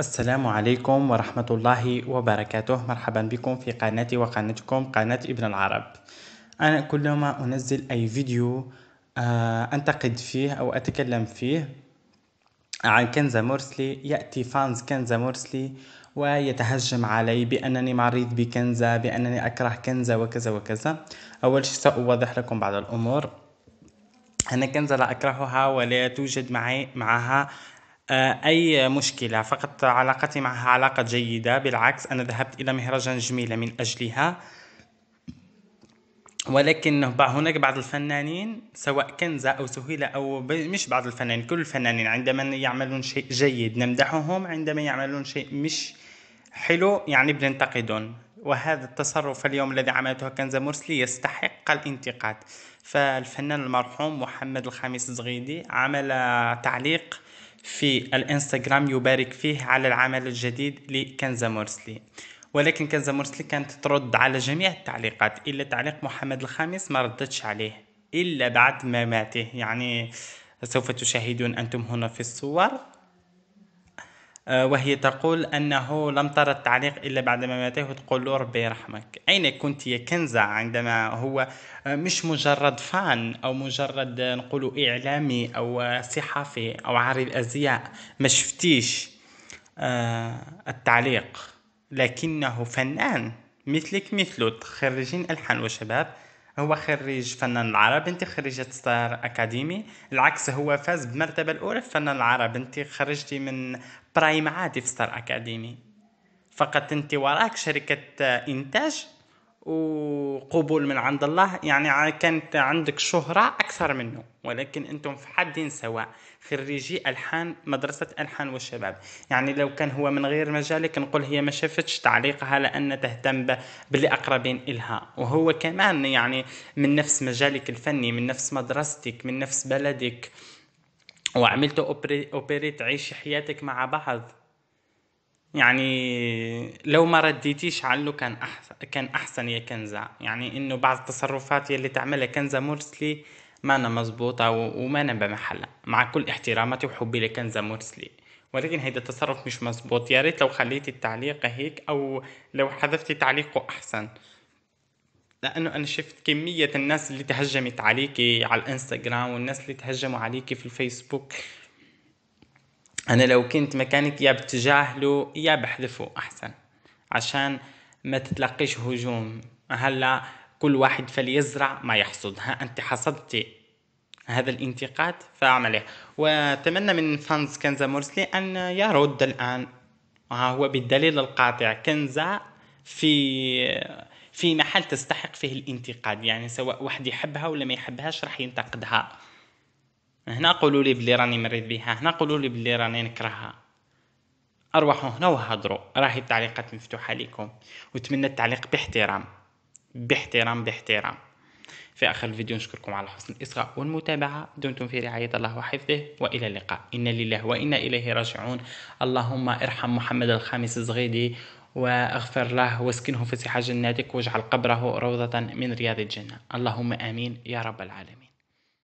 السلام عليكم ورحمة الله وبركاته مرحبا بكم في قناتي وقناتكم قناة ابن العرب أنا كلما أنزل أي فيديو آه، أنتقد فيه أو أتكلم فيه عن كنزة مرسلي يأتي فانز كنزة مرسلي ويتهجم علي بأنني مريض بكنزة بأنني أكره كنزة وكذا وكذا أول شيء سأوضح لكم بعض الأمور أنا كنزة لا أكرهها ولا توجد معي معها آه، أي مشكلة فقط علاقتي معها علاقة جيدة بالعكس أنا ذهبت إلى مهرجان جميلة من أجلها ولكن هناك بعض الفنانين سواء كنزة أو سهيلة أو مش بعض الفنانين كل الفنانين عندما يعملون شيء جيد نمدحهم عندما يعملون شيء مش حلو يعني بننتقدهم وهذا التصرف اليوم الذي عملته كنزة مرسلي يستحق الانتقاد فالفنان المرحوم محمد الخامس زغيدي عمل تعليق في الانستغرام يبارك فيه على العمل الجديد لكنزة مرسلي ولكن كنزة مرسلي كانت ترد على جميع التعليقات إلا تعليق محمد الخامس ما ردتش عليه إلا بعد مماته ماته يعني سوف تشاهدون أنتم هنا في الصور آه، وهي تقول أنه لم ترى التعليق إلا بعدما ماته وتقول له ربي يرحمك أين كنت يا كنزة عندما هو آه، مش مجرد فان أو مجرد آه، نقول إعلامي أو صحفي أو عارض أزياء ما شفتيش التعليق لكنه فنان مثلك مثله تخرجين ألحان وشباب هو خريج فنان العرب انت خريجة ستار اكاديمي العكس هو فاز بالمرتبة الاولى في فنان العرب انت خرجتي من برايم عادي في ستار اكاديمي فقط انت وراك شركة انتاج وقبول من عند الله يعني كانت عندك شهرة أكثر منه ولكن أنتم في حد سواء خريجي ألحان مدرسة ألحان والشباب يعني لو كان هو من غير مجالك نقول هي ما شافتش تعليقها لأن تهتم بالأقربين إلها وهو كمان يعني من نفس مجالك الفني من نفس مدرستك من نفس بلدك وعملت أوبريت عيشي حياتك مع بعض يعني لو ما رديتيش عنه كان احسن كان احسن يا كنزة يعني انه بعض التصرفات يلي تعملها كنزة مرسلي مانا مزبوطة ومانا بمحلها مع كل احتراماتي وحبي لكنزة مرسلي ولكن هيدا التصرف مش مزبوط يا ريت لو خليتي التعليق هيك او لو حذفتي تعليقه احسن لانه انا شفت كميه الناس اللي تهجمت عليكي على الانستغرام والناس اللي تهجموا عليكي في الفيسبوك انا لو كنت مكانك يا بتجاهله يا بحذفه احسن عشان ما تتلقيش هجوم هلا كل واحد فليزرع ما يحصد ها انت حصدتي هذا الانتقاد فاعمله إيه؟ واتمنى من فانز كنزا مرسلي ان يرد الان ها هو بالدليل القاطع كنزا في في محل تستحق فيه الانتقاد يعني سواء واحد يحبها ولا ما يحبهاش راح ينتقدها هنا قولوا لي بلي راني مريض بها هنا قولوا لي بلي راني نكرهها اروحوا هنا وهضروا راهي التعليقات مفتوحه لكم واتمنى التعليق باحترام باحترام باحترام في اخر الفيديو نشكركم على حسن الاصغاء والمتابعه دمتم في رعايه الله وحفظه والى اللقاء انا لله وانا اليه راجعون اللهم ارحم محمد الخامس الزغيدي واغفر له واسكنه فسيح جناتك واجعل قبره روضه من رياض الجنه اللهم امين يا رب العالمين